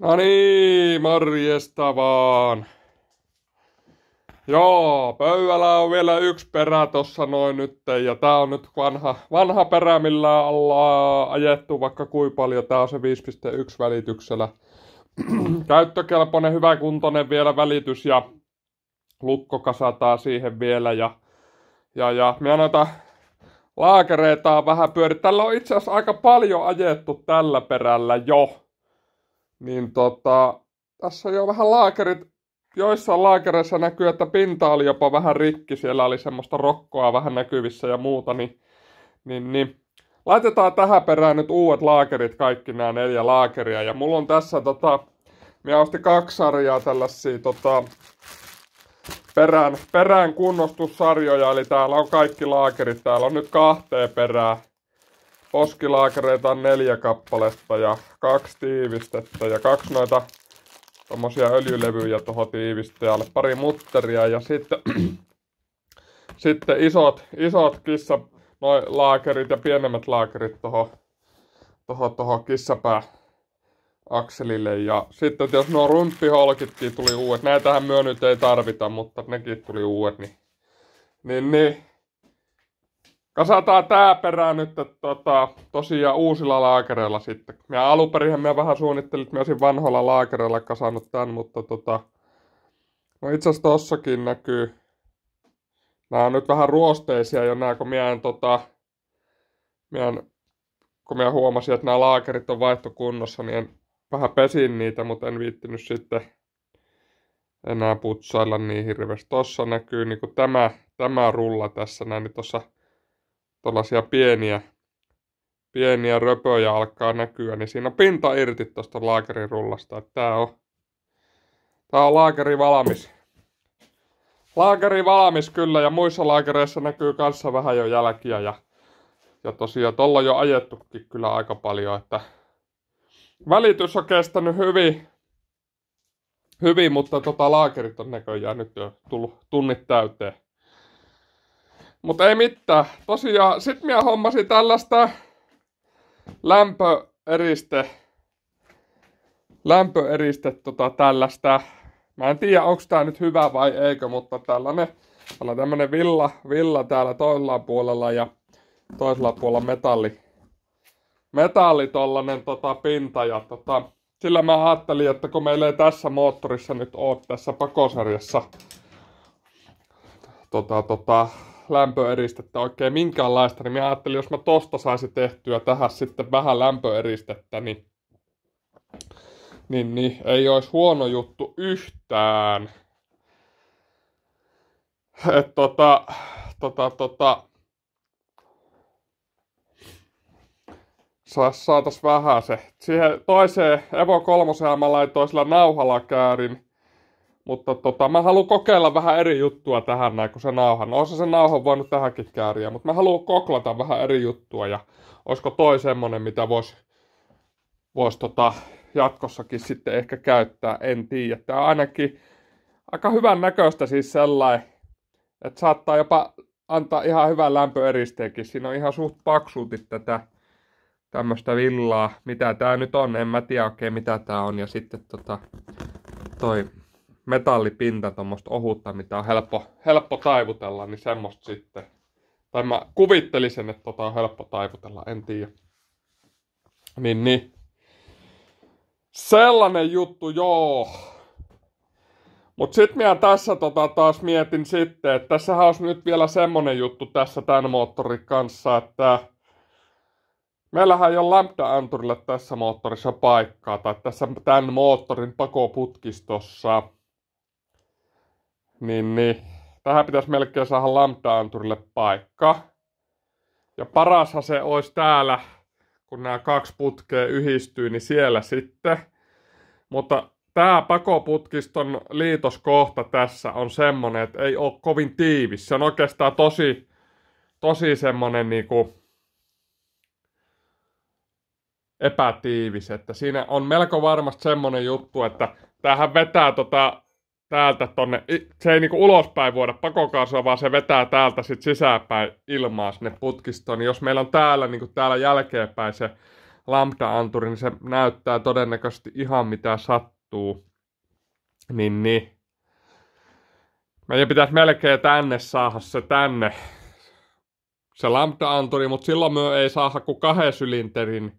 No niin, morjesta vaan. Joo, pöydällä on vielä yksi perä tossa noin nyt, ja tää on nyt vanha, vanha perä, millä ollaan ajettu vaikka kuinka paljon. Tää on se 5.1 välityksellä. Käyttökelpoinen, kuntoinen vielä välitys, ja lukko kasataan siihen vielä, ja, ja, ja minä noita laakereita vähän pyörit. Tällä on itse asiassa aika paljon ajettu tällä perällä jo niin tota, tässä on jo vähän laakerit, joissain laakereissa näkyy, että pinta oli jopa vähän rikki, siellä oli semmoista rokkoa vähän näkyvissä ja muuta, niin, niin, niin. laitetaan tähän perään nyt uudet laakerit, kaikki nämä neljä laakeria, ja mulla on tässä tota, minä ostin kaksi sarjaa tällaisia tota, perään, perään kunnostussarjoja, eli täällä on kaikki laakerit, täällä on nyt kahteen perään poskilaakereita on neljä kappaletta ja kaksi tiivistettä ja kaksi noita tommosia öljylevyjä tuohon tiivistäjälle, pari mutteria ja sitten, sitten isot, isot kissa, noi laakerit ja pienemmät laakerit tuohon toho, toho kissapää akselille. Ja sitten jos nuo rumppiholkitkin tuli uudet, näitähän myö nyt ei tarvita, mutta nekin tuli uudet, niin, niin, niin kasataan tää perään nyt tota, tosiaan uusilla laakereilla sitten. Me alunperinhän me vähän suunnittelit, mä olisin vanhoilla laakereilla kasannut tän, mutta tota, no itse asiassa tossakin näkyy, nämä on nyt vähän ruosteisia jo nää, kun mä en, tota, mä en, kun mä huomasin, että nämä laakerit on vaihtokunnossa, niin en vähän pesin niitä, mutta en viittinyt sitten enää putsailla niin hirveästi. Tossa näkyy niin tämä, tämä rulla tässä, näin niin tällaisia pieniä, pieniä röpöjä alkaa näkyä, niin siinä on pinta irti tuosta laakerirullasta. Että tää on, tää on laakeri valmis. Laakeri valmis kyllä ja muissa laakereissa näkyy kanssa vähän jo jälkiä ja, ja tosiaan tuolla jo ajettukin kyllä aika paljon, että välitys on kestänyt hyvin, hyvin mutta tota, laakerit on näköjään nyt jo tullut tunnit täyteen. Mutta ei mitään. Tosiaan, sit minä hommasin tällaista lämpöeriste, lämpöeriste tota tällaista. Mä en tiedä, onko tää nyt hyvä vai eikö, mutta tällainen, täällä on tämmönen villa, villa täällä toisella puolella ja toisella puolella metalli, metalli tollanen tota pinta ja tota, sillä mä ajattelin, että kun meillä ei tässä moottorissa nyt ole tässä pakosarjassa tota, tota, lämpöeristettä oikein minkäänlaista, niin mä ajattelin, jos mä tosta saisin tehtyä tähän sitten vähän lämpöeristettä, niin, niin, niin ei olisi huono juttu yhtään. Et tota, tota, tota, saatais vähän se. Siihen toiseen Evo 3 mä laitoin sillä nauhalla käärin mutta tota, mä haluan kokeilla vähän eri juttua tähän näin kuin se nauha. No se se nauhan voinut tähänkin kääriä, mutta mä haluan koklata vähän eri juttua ja olisiko toi semmonen, mitä voisi vois tota, jatkossakin sitten ehkä käyttää, en tiedä. Tämä on ainakin aika hyvän näköistä siis sellainen, että saattaa jopa antaa ihan hyvän lämpöeristeenkin. Siinä on ihan suht paksuutit tätä tämmöistä villaa. Mitä tää nyt on, en mä tiedä oikein mitä tää on. Ja sitten tota, toi metallipinta, tuommoista ohutta, mitä on helppo, helppo taivutella, niin semmoista sitten. Tai mä kuvittelisin, että tota on helppo taivutella, en tiedä. Niin, niin. Sellainen juttu, joo. Mut sit minä tässä tota taas mietin sitten, että tässä olisi nyt vielä semmonen juttu tässä tämän moottorin kanssa, että meillähän ei ole lambda-anturille tässä moottorissa paikkaa tai tässä tämän moottorin pakoputkistossa. Niin, niin. Tähän pitäisi melkein saada Lambda-anturille paikka. Ja parashan se olisi täällä, kun nämä kaksi putkea yhdistyy, niin siellä sitten. Mutta tämä pakoputkiston liitoskohta tässä on semmonen, että ei ole kovin tiivis. Se on oikeastaan tosi, tosi semmonen niinku epätiivis. Että siinä on melko varmasti semmonen juttu, että tähän vetää tota täältä tonne, se ei niinku ulospäin vuoda pakokaasua, vaan se vetää täältä sit sisäänpäin ilmaa sinne putkistoon. Niin jos meillä on täällä, niinku täällä jälkeenpäin se lambda-anturi, niin se näyttää todennäköisesti ihan mitä sattuu. Niin, niin. Meidän pitäisi melkein tänne saada se tänne, se lambda-anturi, mutta silloin me ei saada kuin kahden sylinterin,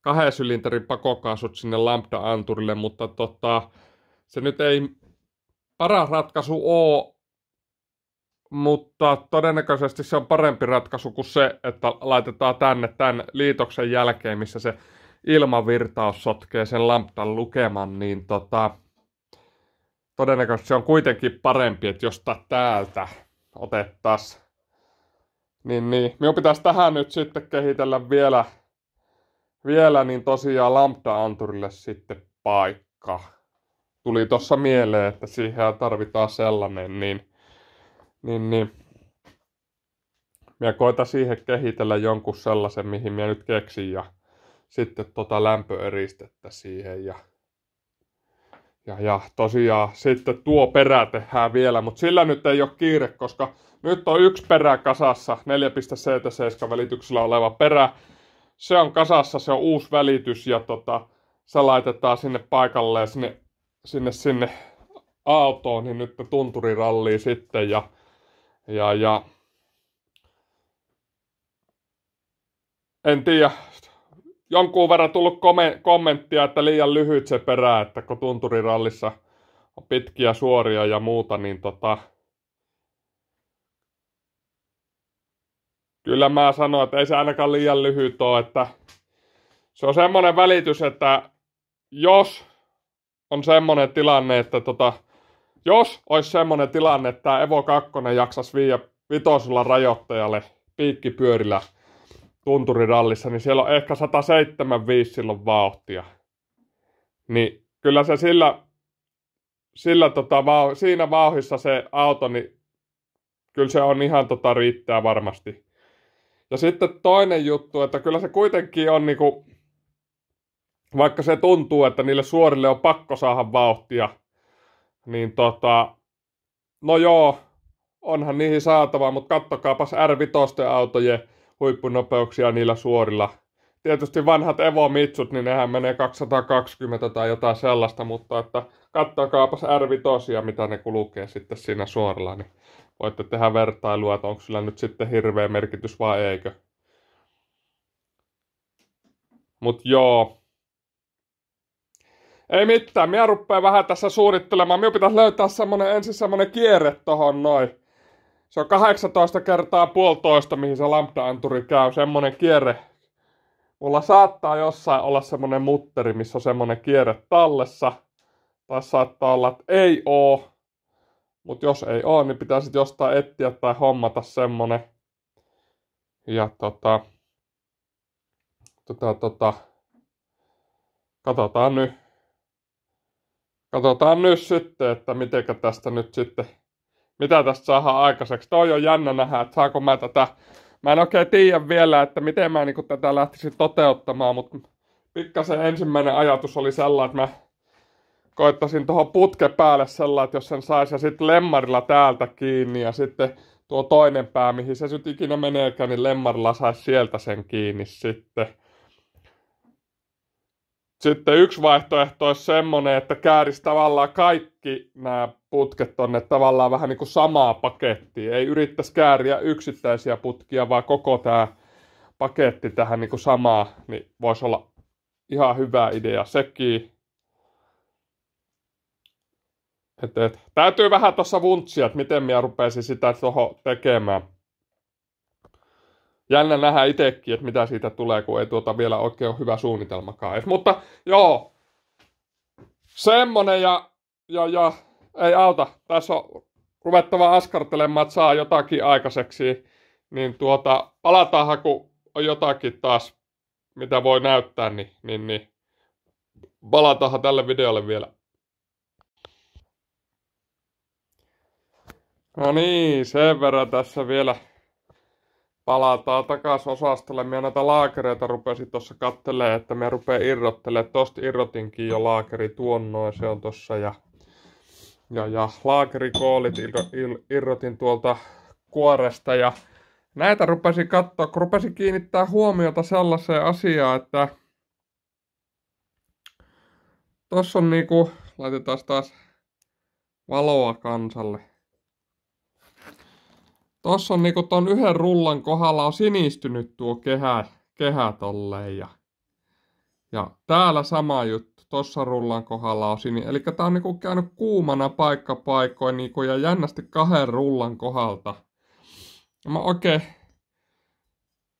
kahden sylinterin pakokaasut sinne lambda-anturille, mutta tota, se nyt ei paras ratkaisu ole, mutta todennäköisesti se on parempi ratkaisu kuin se, että laitetaan tänne tämän liitoksen jälkeen, missä se ilmavirtaus sotkee sen lamptan lukeman, niin tota, todennäköisesti se on kuitenkin parempi, että jos täältä otettaisiin. Niin, niin. Minun pitäisi tähän nyt sitten kehitellä vielä, vielä niin tosiaan lambda-anturille sitten paikka tuli tuossa mieleen, että siihen tarvitaan sellainen, niin, niin, niin minä koitan siihen kehitellä jonkun sellaisen, mihin minä nyt keksin ja sitten tota lämpöeristettä siihen ja, ja, ja tosiaan sitten tuo perä tehdään vielä, mutta sillä nyt ei ole kiire, koska nyt on yksi perä kasassa, 4.77 välityksellä oleva perä. Se on kasassa, se on uusi välitys ja tota, se laitetaan sinne paikalleen sinne sinne, sinne autoon, niin nyt tunturiralli sitten ja, ja, ja en tiedä, jonkun verran tullut kome- kommenttia, että liian lyhyt se perä, että kun tunturirallissa on pitkiä suoria ja muuta, niin tota, kyllä mä sanon, että ei se ainakaan liian lyhyt ole, että se on semmoinen välitys, että jos on semmoinen tilanne, että tota, jos olisi semmoinen tilanne, että Evo 2 jaksaisi viiä vitosilla rajoittajalle piikkipyörillä tunturirallissa, niin siellä on ehkä 175 silloin vauhtia. Niin kyllä se sillä, sillä tota, siinä vauhissa se auto, niin kyllä se on ihan tota, riittää varmasti. Ja sitten toinen juttu, että kyllä se kuitenkin on niinku, vaikka se tuntuu, että niille suorille on pakko saada vauhtia, niin tota, no joo, onhan niihin saatava, mutta kattokaapas R5 autojen huippunopeuksia niillä suorilla. Tietysti vanhat Evo Mitsut, niin nehän menee 220 tai jotain sellaista, mutta että kattokaapas R5, mitä ne kulkee sitten siinä suorilla, niin voitte tehdä vertailua, että onko sillä nyt sitten hirveä merkitys vai eikö. Mutta joo, ei mitään, minä rupeaa vähän tässä suunnittelemaan. Minun pitäisi löytää semmonen, ensin semmonen kierre tohon noin. Se on 18 kertaa puolitoista, mihin se lambda-anturi käy. Semmonen kierre. Mulla saattaa jossain olla semmonen mutteri, missä on semmonen kierre tallessa. Tai saattaa olla, että ei oo. Mutta jos ei oo, niin pitää sitten jostain etsiä tai hommata semmonen. Ja tota... Tota, tota... Katsotaan nyt Katsotaan nyt sitten, että miten tästä nyt sitten, mitä tästä saa aikaiseksi. Toi on jännä nähdä, että saako mä tätä, mä en oikein tiedä vielä, että miten mä niin tätä lähtisin toteuttamaan, mutta pikkasen ensimmäinen ajatus oli sellainen, että mä koittasin tuohon putke päälle sellainen, että jos sen saisi ja sitten lemmarilla täältä kiinni ja sitten tuo toinen pää, mihin se nyt ikinä meneekään, niin lemmarilla saisi sieltä sen kiinni sitten. Sitten yksi vaihtoehto olisi semmoinen, että kääris tavallaan kaikki nämä putket tonne tavallaan vähän niin kuin samaa pakettia. Ei yrittäisi kääriä yksittäisiä putkia, vaan koko tämä paketti tähän niin kuin samaa, niin voisi olla ihan hyvä idea sekin. Et, et. Täytyy vähän tuossa vuntsia, että miten minä rupesin sitä tuohon tekemään jännä nähdä itsekin, että mitä siitä tulee, kun ei tuota vielä oikein ole hyvä suunnitelmakaan edes. Mutta joo, semmonen ja, ja, ja ei auta. Tässä on ruvettava askartelemaan, että saa jotakin aikaiseksi. Niin tuota, palataan, kun on jotakin taas, mitä voi näyttää, niin, niin, niin palataan tälle videolle vielä. No niin, sen verran tässä vielä palataan takaisin osastolle. Minä näitä laakereita rupesin tuossa kattelee, että me rupeaa irrottelemaan. Tosta irrotinkin jo laakeri tuonnoin, se on tuossa. Ja, ja, ja laakerikoolit irrotin tuolta kuoresta. Ja näitä rupesin katsoa, kun rupesin kiinnittää huomiota sellaiseen asiaan, että tossa on niinku, laitetaan taas valoa kansalle. Tossa on niinku ton yhden rullan kohdalla on sinistynyt tuo kehä, kehä tolleen ja, ja täällä sama juttu. Tossa rullan kohdalla on sini. Eli tää on niinku käynyt kuumana paikka paikoin niinku, ja jännästi kahden rullan kohdalta. Ja mä oikein,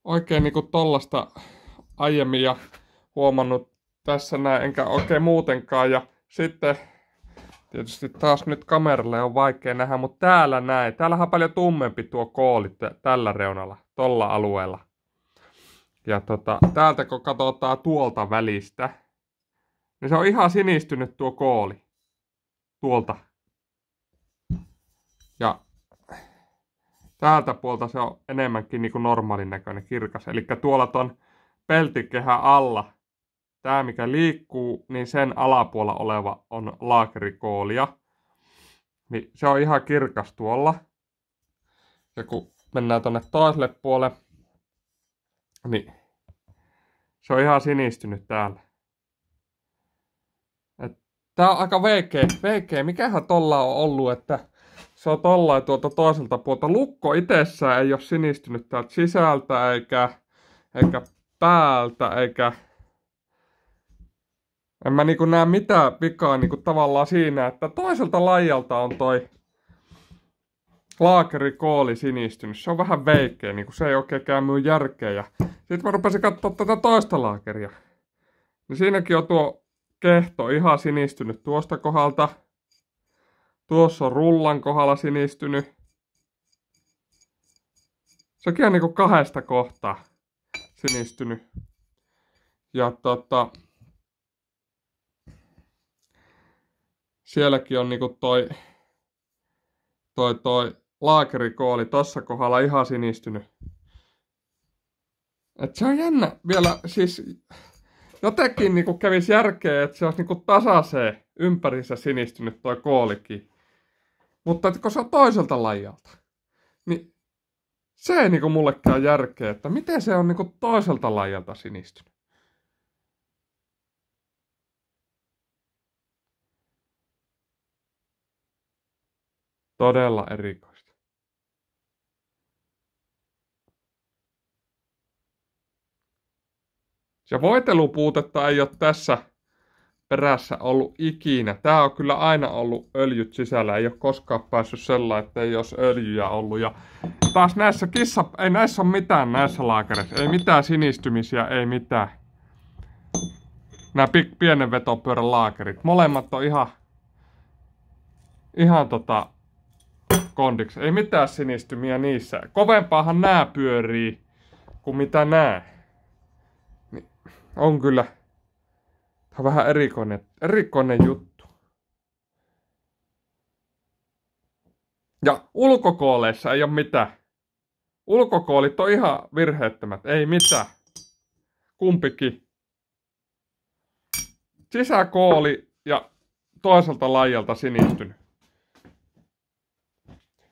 oikein niinku tollasta aiemmin ja huomannut tässä näin, enkä oikein muutenkaan. Ja sitten Tietysti taas nyt kameralle on vaikea nähdä, mutta täällä näin. Täällähän on paljon tummempi tuo kooli tällä reunalla, tuolla alueella. Ja tota, täältä kun katsotaan tuolta välistä, niin se on ihan sinistynyt tuo kooli. Tuolta. Ja täältä puolta se on enemmänkin niin kuin normaalin näköinen kirkas. Eli tuolla ton peltikehän alla tämä mikä liikkuu, niin sen alapuolella oleva on laakerikoolia. Niin se on ihan kirkas tuolla. Ja kun mennään tuonne toiselle puolelle, niin se on ihan sinistynyt täällä. Et tää on aika veikeä. veikeä. Mikähän tolla on ollut, että se on tollain tuolta toiselta puolta. Lukko itsessään ei ole sinistynyt täältä sisältä, eikä, eikä päältä, eikä en mä niinku näe mitään vikaa niinku tavallaan siinä, että toiselta lajalta on toi kooli sinistynyt. Se on vähän veikkeä, niinku se ei oikein myy järkeä. Ja sitten mä rupesin katsoa tätä toista laakeria. Niin siinäkin on tuo kehto ihan sinistynyt tuosta kohdalta. Tuossa on rullan kohdalla sinistynyt. Sekin on niinku kahdesta kohtaa sinistynyt. Ja tota, sielläkin on niinku toi, toi, toi laakerikooli tossa kohdalla ihan sinistynyt. Et se on jännä vielä, siis jotenkin niinku kävisi järkeä, että se olisi niinku tasaiseen ympärissä sinistynyt toi koolikin. Mutta kun se on toiselta lajalta, niin se ei niinku mulle käy järkeä, että miten se on niinku toiselta lajalta sinistynyt. Todella erikoista. Ja voitelupuutetta ei ole tässä perässä ollut ikinä. Tämä on kyllä aina ollut öljyt sisällä. Ei ole koskaan päässyt sellainen, että ei olisi öljyjä ollut. Ja taas näissä kissa, ei näissä ole mitään näissä laakereissa. Ei mitään sinistymisiä, ei mitään. Nämä pienen vetopyörän laakerit. Molemmat on ihan, ihan tota, kondiksi. Ei mitään sinistymiä niissä. Kovempaahan nää pyörii kuin mitä nää. Niin, on kyllä on vähän erikoinen, erikoinen juttu. Ja ulkokooleissa ei ole mitään. Ulkokoolit on ihan virheettömät. Ei mitään. Kumpikin. Sisäkooli ja toiselta laajalta sinistynyt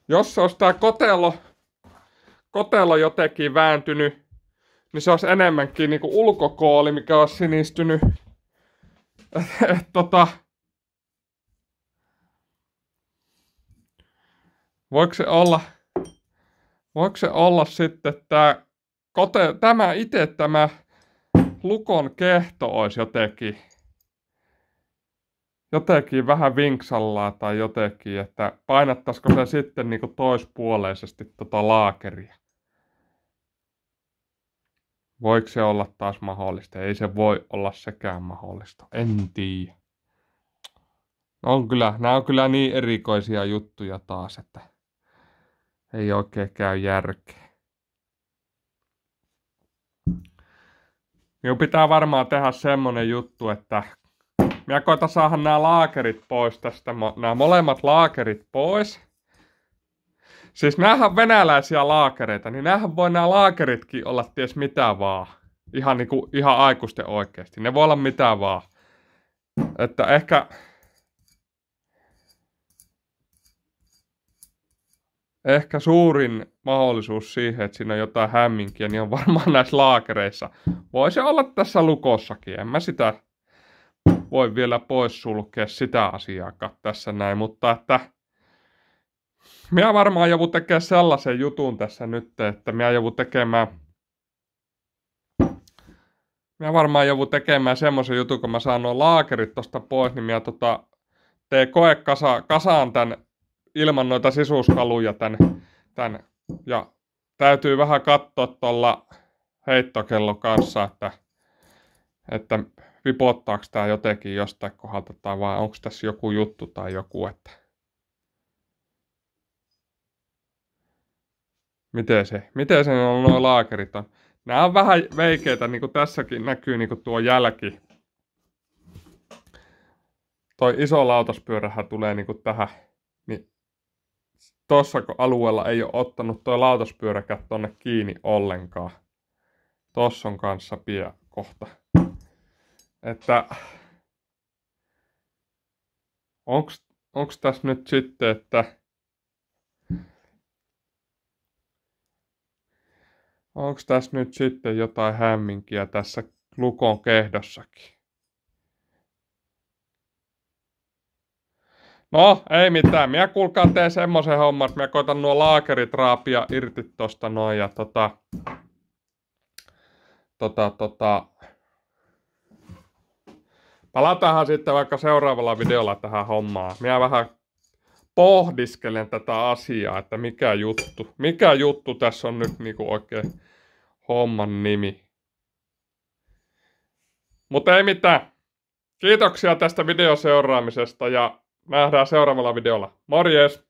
jos se olisi tämä kotelo, kotelo jotenkin vääntynyt, niin se olisi enemmänkin niin ulkokooli, mikä olisi sinistynyt. Et, et, tota, voiko se olla, voiko se olla sitten tämä, kote, tämä itse tämä lukon kehto olisi jotenkin jotenkin vähän vinksallaa tai jotenkin, että painattaisiko se sitten niin toispuoleisesti tota laakeria. Voiko se olla taas mahdollista? Ei se voi olla sekään mahdollista. En tiedä. On kyllä, nämä on kyllä niin erikoisia juttuja taas, että ei oikein käy järkeä. Minun pitää varmaan tehdä semmonen juttu, että minä koitan saada nämä laakerit pois tästä, nämä molemmat laakerit pois. Siis näähän venäläisiä laakereita, niin näähän voi nämä laakeritkin olla ties mitä vaan. Ihan, niinku, ihan aikuisten oikeasti. Ne voi olla mitä vaan. Että ehkä... Ehkä suurin mahdollisuus siihen, että siinä on jotain hämminkiä, niin on varmaan näissä laakereissa. Voisi olla tässä lukossakin, en mä sitä voi vielä poissulkea sitä asiaa tässä näin, mutta että minä varmaan joudun tekemään sellaisen jutun tässä nyt, että minä joudun tekemään minä varmaan joudun tekemään semmoisen jutun, kun mä saan nuo laakerit tosta pois, niin minä tota, teen koekasa, kasaan tämän ilman noita sisuskaluja tämän, tämän. Ja täytyy vähän katsoa tuolla heittokello kanssa, että, että vipottaako tämä jotenkin jostain kohdalta tai vai onko tässä joku juttu tai joku, että miten se, miten se on nuo laakerit on. Nämä on vähän veikeitä, niin kuin tässäkin näkyy niin kuin tuo jälki. Toi iso lautaspyörähän tulee niin kuin tähän, niin tuossa alueella ei ole ottanut toi lautaspyöräkään tonne kiinni ollenkaan. Tossa on kanssa pian kohta että onko tässä nyt sitten, että onko tässä nyt sitten jotain hämminkiä tässä lukon kehdossakin? No, ei mitään. Minä kuulkaa tee semmoisen homman, että minä koitan nuo laakerit raapia irti tosta noin ja tota, tota, tota, Palataan sitten vaikka seuraavalla videolla tähän hommaan. Minä vähän pohdiskelen tätä asiaa, että mikä juttu, mikä juttu tässä on nyt niinku oikein homman nimi. Mutta ei mitään. Kiitoksia tästä videoseuraamisesta ja nähdään seuraavalla videolla. Morjes!